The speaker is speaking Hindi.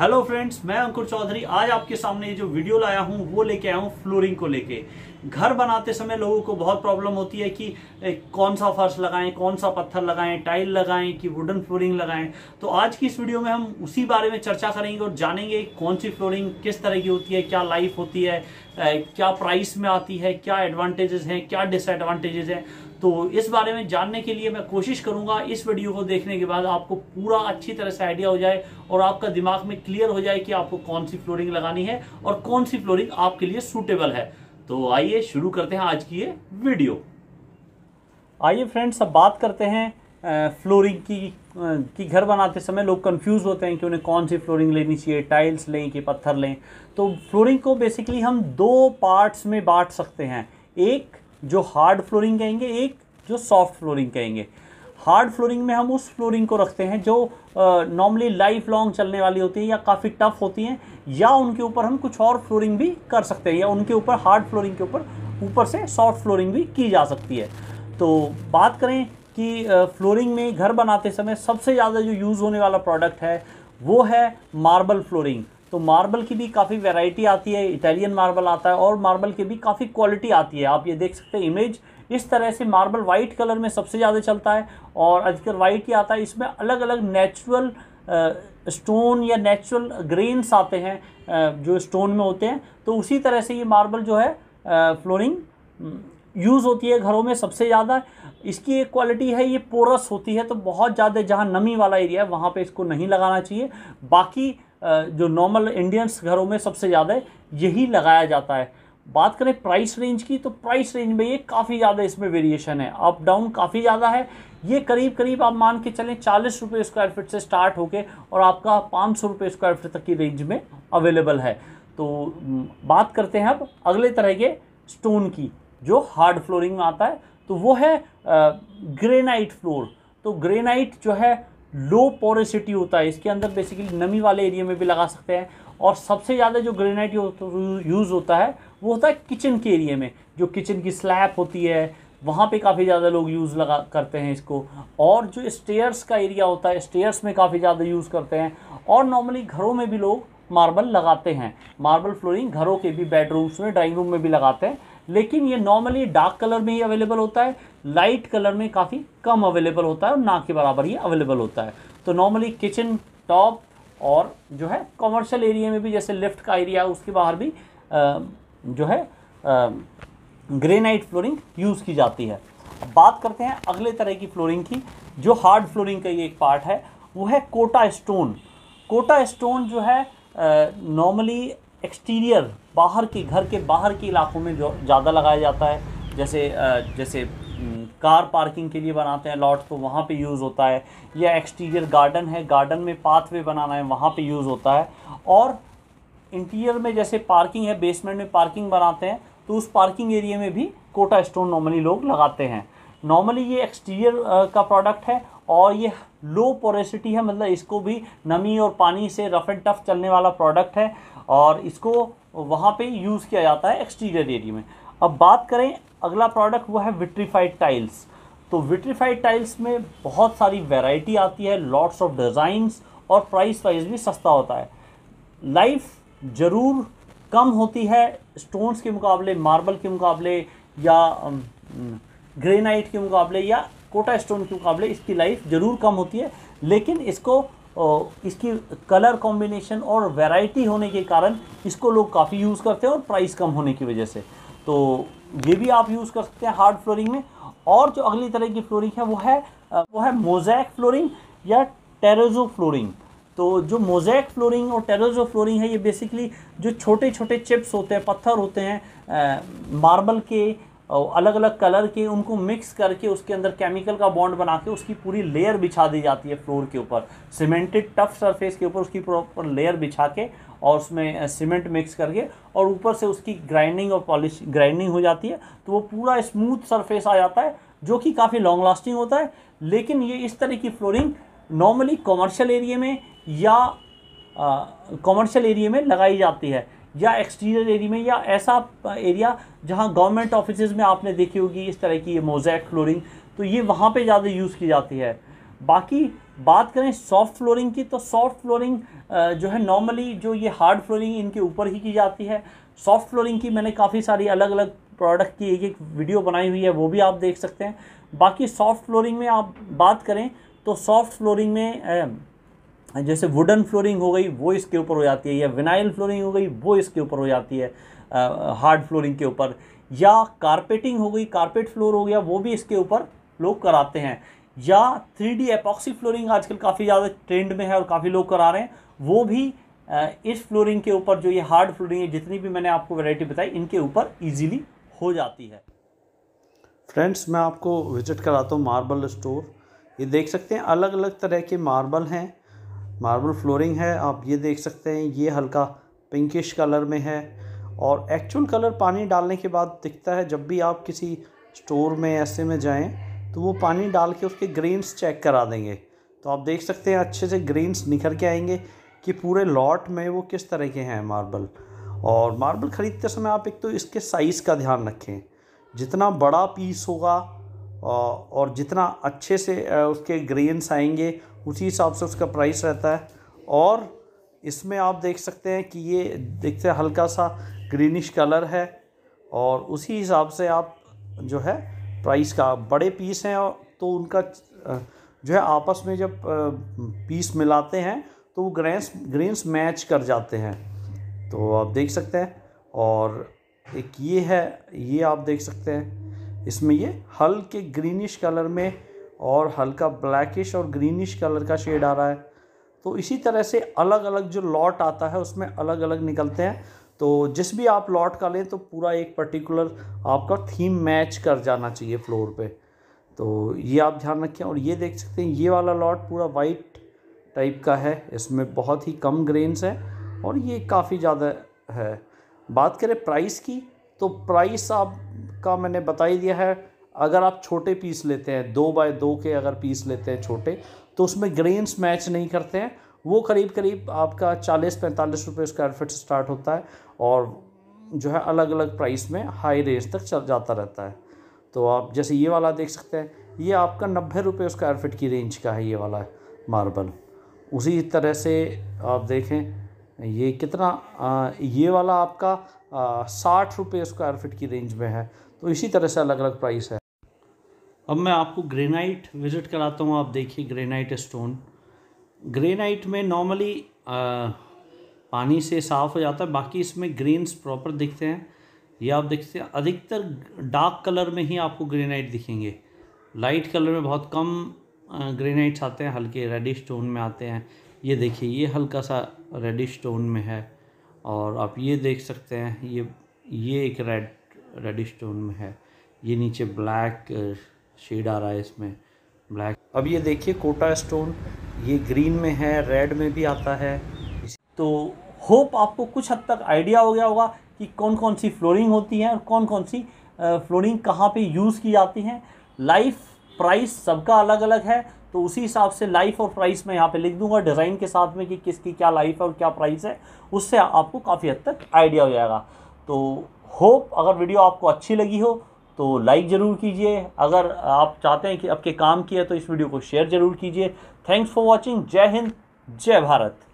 हेलो फ्रेंड्स मैं अंकुर चौधरी आज आपके सामने जो वीडियो लाया हूँ वो लेके आया हूँ फ्लोरिंग को लेके घर बनाते समय लोगों को बहुत प्रॉब्लम होती है कि कौन सा फर्श लगाएं कौन सा पत्थर लगाएं टाइल लगाएं कि वुडन फ्लोरिंग लगाएं तो आज की इस वीडियो में हम उसी बारे में चर्चा करेंगे और जानेंगे कौन सी फ्लोरिंग किस तरह की होती है क्या लाइफ होती है क्या प्राइस में आती है क्या एडवांटेजेस हैं क्या डिसएडवांटेजेस हैं तो इस बारे में जानने के लिए मैं कोशिश करूंगा इस वीडियो को देखने के बाद आपको पूरा अच्छी तरह से आइडिया हो जाए और आपका दिमाग में क्लियर हो जाए कि आपको कौन सी फ्लोरिंग लगानी है और कौन सी फ्लोरिंग आपके लिए सूटेबल है तो आइए शुरू करते हैं आज की ये वीडियो आइए फ्रेंड्स अब बात करते हैं फ्लोरिंग की कि घर बनाते समय लोग कंफ्यूज होते हैं कि उन्हें कौन सी फ्लोरिंग लेनी चाहिए टाइल्स लें कि पत्थर लें तो फ्लोरिंग को बेसिकली हम दो पार्ट्स में बांट सकते हैं एक जो हार्ड फ्लोरिंग कहेंगे एक जो सॉफ्ट फ्लोरिंग कहेंगे हार्ड फ्लोरिंग में हम उस फ्लोरिंग को रखते हैं जो नॉर्मली लाइफ लॉन्ग चलने वाली होती है या काफ़ी टफ होती हैं या उनके ऊपर हम कुछ और फ्लोरिंग भी कर सकते हैं या उनके ऊपर हार्ड फ्लोरिंग के ऊपर ऊपर से सॉफ्ट फ्लोरिंग भी की जा सकती है तो बात करें कि फ्लोरिंग में घर बनाते समय सबसे ज़्यादा जो यूज़ होने वाला प्रोडक्ट है वो है मार्बल फ्लोरिंग तो मार्बल की भी काफ़ी वैरायटी आती है इटालियन मार्बल आता है और मार्बल की भी काफ़ी क्वालिटी आती है आप ये देख सकते हैं इमेज इस तरह से मार्बल वाइट कलर में सबसे ज़्यादा चलता है और अधिकतर वाइट ही आता है इसमें अलग अलग नेचुरल स्टोन या नेचुरल ग्रेन्स आते हैं जो स्टोन में होते हैं तो उसी तरह से ये मार्बल जो है फ्लोरिंग यूज़ होती है घरों में सबसे ज़्यादा इसकी एक क्वालिटी है ये पोरस होती है तो बहुत ज़्यादा जहाँ नमी वाला एरिया है वहाँ पे इसको नहीं लगाना चाहिए बाकी जो नॉर्मल इंडियंस घरों में सबसे ज़्यादा यही लगाया जाता है बात करें प्राइस रेंज की तो प्राइस रेंज में ये काफ़ी ज़्यादा इसमें वेरिएशन है अप डाउन काफ़ी ज़्यादा है ये करीब करीब आप मान के चलें चालीस रुपये स्क्वायर फिट से स्टार्ट होके और आपका पाँच सौ रुपये स्क्वायर फिट तक की रेंज में अवेलेबल है तो बात करते हैं अब अगले तरह के स्टोन की जो हार्ड फ्लोरिंग में आता है तो वो है ग्रेनाइट फ्लोर तो ग्रेनाइट जो है लो पोरेसिटी होता है इसके अंदर बेसिकली नमी वाले एरिया में भी लगा सकते हैं और सबसे ज़्यादा जो ग्रेनाइट यूज़ तो होता है वो होता है किचन के एरिया में जो किचन की स्लैब होती है वहाँ पे काफ़ी ज़्यादा लोग यूज़ लगा करते हैं इसको और जो स्टेयर्स का एरिया होता है स्टेयर्स में काफ़ी ज़्यादा यूज़ करते हैं और नॉर्मली घरों में भी लोग मार्बल लगाते हैं मार्बल फ्लोरिंग घरों के भी बेडरूम्स में ड्राइंग रूम में भी लगाते हैं लेकिन ये नॉर्मली डार्क कलर में ही अवेलेबल होता है लाइट कलर में काफ़ी कम अवेलेबल होता है और ना के बराबर ही अवेलेबल होता है तो नॉर्मली किचन टॉप और जो है कॉमर्शियल एरिया में भी जैसे लिफ्ट का एरिया उसके बाहर भी आ, जो है ग्रेनाइट फ्लोरिंग यूज़ की जाती है बात करते हैं अगले तरह की फ्लोरिंग की जो हार्ड फ्लोरिंग का ये एक पार्ट है वो है कोटा स्टोन कोटा स्टोन जो है नॉर्मली एक्सटीरियर बाहर के घर के बाहर के इलाकों में जो ज़्यादा लगाया जाता है जैसे जैसे कार पार्किंग के लिए बनाते हैं लॉट तो वहाँ पे यूज़ होता है या एक्सटीरियर गार्डन है गार्डन में पाथवे बनाना है वहाँ पे यूज़ होता है और इंटीरियर में जैसे पार्किंग है बेसमेंट में पार्किंग बनाते हैं तो उस पार्किंग एरिया में भी कोटा स्टोन नॉर्मली लोग लगाते हैं नॉर्मली ये एक्सटीरियर का प्रोडक्ट है और ये लो पोरेसिटी है मतलब इसको भी नमी और पानी से रफ़ एंड टफ चलने वाला प्रोडक्ट है और इसको वहाँ पे यूज़ किया जाता है एक्सटीरियर एरिया में अब बात करें अगला प्रोडक्ट वो है विट्रीफाइड टाइल्स तो विट्रीफाइड टाइल्स में बहुत सारी वेराइटी आती है लॉट्स ऑफ डिज़ाइंस और प्राइस वाइज भी सस्ता होता है लाइफ ज़रूर कम होती है स्टोन्स के मुकाबले मार्बल के मुकाबले या ग्रेनाइट के मुकाबले या कोटा स्टोन के मुकाबले इसकी लाइफ ज़रूर कम होती है लेकिन इसको इसकी कलर कॉम्बिनेशन और वैरायटी होने के कारण इसको लोग काफ़ी यूज़ करते हैं और प्राइस कम होने की वजह से तो ये भी आप यूज़ कर सकते हैं हार्ड फ्लोरिंग में और जो अगली तरह की फ्लोरिंग है वो है वो है मोजैक फ्लोरिंग या टेरोजो फ्लोरिंग तो जो मोजैक फ्लोरिंग और टेरोजो फ्लोरिंग है ये बेसिकली जो छोटे छोटे चिप्स होते हैं पत्थर होते हैं मार्बल के अलग अलग कलर के उनको मिक्स करके उसके अंदर केमिकल का बॉन्ड बना के उसकी पूरी लेयर बिछा दी जाती है फ्लोर के ऊपर सीमेंटेड टफ सरफेस के ऊपर उसकी प्रॉपर लेयर बिछा के और उसमें सीमेंट मिक्स करके और ऊपर से उसकी ग्राइंडिंग और पॉलिश ग्राइंडिंग हो जाती है तो वो पूरा स्मूथ सरफेस आ जाता है जो कि काफ़ी लॉन्ग लास्टिंग होता है लेकिन ये इस तरह की फ्लोरिंग नॉर्मली कॉमर्शियल एरिए में या कॉमर्शियल एरिए में लगाई जाती है या एक्सटीरियर एरिया में या ऐसा एरिया जहाँ गवर्नमेंट ऑफिस में आपने देखी होगी इस तरह की ये मोजैक फ्लोरिंग तो ये वहाँ पर ज़्यादा यूज़ की जाती है बाकी बात करें सॉफ्ट फ्लोरिंग की तो सॉफ्ट फ्लोरिंग जो है नॉर्मली जो ये हार्ड फ्लोरिंग इनके ऊपर ही की जाती है सॉफ्ट फ्लोरिंग की मैंने काफ़ी सारी अलग अलग प्रोडक्ट की एक एक वीडियो बनाई हुई है वो भी आप देख सकते हैं बाकी सॉफ्ट फ्लोरिंग में आप बात करें तो सॉफ्ट फ्लोरिंग में हाँ, जैसे वुडन फ्लोरिंग हो गई वो इसके ऊपर हो जाती है या विनाइल फ्लोरिंग हो गई वो इसके ऊपर हो जाती है हार्ड फ्लोरिंग के ऊपर या कारपेटिंग हो गई कारपेट फ्लोर हो गया वो भी इसके ऊपर लोग कराते हैं या थ्री डी एपॉक्सी फ्लोरिंग आजकल काफ़ी ज़्यादा ट्रेंड में है और काफ़ी लोग करा रहे हैं वो भी इस फ्लोरिंग के ऊपर जो ये हार्ड फ्लोरिंग है जितनी भी मैंने आपको वैरायटी बताई इनके ऊपर इजीली हो जाती है फ्रेंड्स मैं आपको विजिट कराता हूँ मार्बल स्टोर ये देख सकते हैं अलग अलग तरह के मार्बल हैं मार्बल फ्लोरिंग है आप ये देख सकते हैं ये हल्का पिंकिश कलर में है और एक्चुअल कलर पानी डालने के बाद दिखता है जब भी आप किसी स्टोर में ऐसे में जाएं तो वो पानी डाल के उसके ग्रेन्स चेक करा देंगे तो आप देख सकते हैं अच्छे से ग्रेन्स निखर के आएंगे कि पूरे लॉट में वो किस तरह के हैं मार्बल और मार्बल ख़रीदते समय आप एक तो इसके साइज़ का ध्यान रखें जितना बड़ा पीस होगा और जितना अच्छे से उसके ग्रेन्स आएंगे उसी हिसाब से उसका प्राइस रहता है और इसमें आप देख सकते हैं कि ये देखते हैं हल्का सा ग्रीनिश कलर है और उसी हिसाब से आप जो है प्राइस का बड़े पीस हैं तो उनका जो है आपस में जब पीस मिलाते हैं तो वो ग्रेन्स ग्रेन्स मैच कर जाते हैं तो आप देख सकते हैं और एक ये है ये आप देख सकते हैं इसमें ये हल्के ग्रीनिश कलर में और हल्का ब्लैकिश और ग्रीनिश कलर का शेड आ रहा है तो इसी तरह से अलग अलग जो लॉट आता है उसमें अलग अलग निकलते हैं तो जिस भी आप लॉट का लें तो पूरा एक पर्टिकुलर आपका थीम मैच कर जाना चाहिए फ्लोर पे तो ये आप ध्यान रखें और ये देख सकते हैं ये वाला लॉट पूरा वाइट टाइप का है इसमें बहुत ही कम ग्रेन्स हैं और ये काफ़ी ज़्यादा है बात करें प्राइस की तो प्राइस आपका मैंने बता ही दिया है अगर आप छोटे पीस लेते हैं दो बाय दो के अगर पीस लेते हैं छोटे तो उसमें ग्रेन्स मैच नहीं करते हैं वो करीब करीब आपका चालीस पैंतालीस रुपये स्क्वायर फिट स्टार्ट होता है और जो है अलग अलग प्राइस में हाई रेंज तक चल जाता रहता है तो आप जैसे ये वाला देख सकते हैं ये आपका नब्बे रुपये स्क्वायर फिट की रेंज का है ये वाला मार्बल उसी तरह से आप देखें ये कितना आ, ये वाला आपका साठ रुपये स्क्वायर फिट की रेंज में है तो इसी तरह से अलग अलग प्राइस है अब मैं आपको ग्रेनाइट विज़िट कराता हूँ आप देखिए ग्रेनाइट स्टोन ग्रेनाइट में नॉर्मली पानी से साफ़ हो जाता है बाकी इसमें ग्रेन्स प्रॉपर दिखते हैं ये आप देखते हैं अधिकतर डार्क कलर में ही आपको ग्रेनाइट दिखेंगे लाइट कलर में बहुत कम ग्रेनाइट्स आते हैं हल्के रेडिश टोन में आते हैं ये देखिए ये हल्का सा रेडिश टोन में है और आप ये देख सकते हैं ये ये एक रेड रेडिश टोन में है ये नीचे ब्लैक शेड आ रहा है इसमें ब्लैक अब ये देखिए कोटा स्टोन ये ग्रीन में है रेड में भी आता है तो होप आपको कुछ हद तक आइडिया हो गया होगा कि कौन कौन सी फ्लोरिंग होती है और कौन कौन सी फ्लोरिंग कहाँ पे यूज़ की जाती हैं लाइफ प्राइस सबका अलग अलग है तो उसी हिसाब से लाइफ और प्राइस मैं यहाँ पे लिख दूंगा डिज़ाइन के साथ में कि किसकी क्या लाइफ है और क्या प्राइस है उससे आपको काफ़ी हद तक आइडिया हो जाएगा तो होप अगर वीडियो आपको अच्छी लगी हो तो लाइक ज़रूर कीजिए अगर आप चाहते हैं कि आपके काम किया तो इस वीडियो को शेयर ज़रूर कीजिए थैंक्स फॉर वॉचिंग जय हिंद जय भारत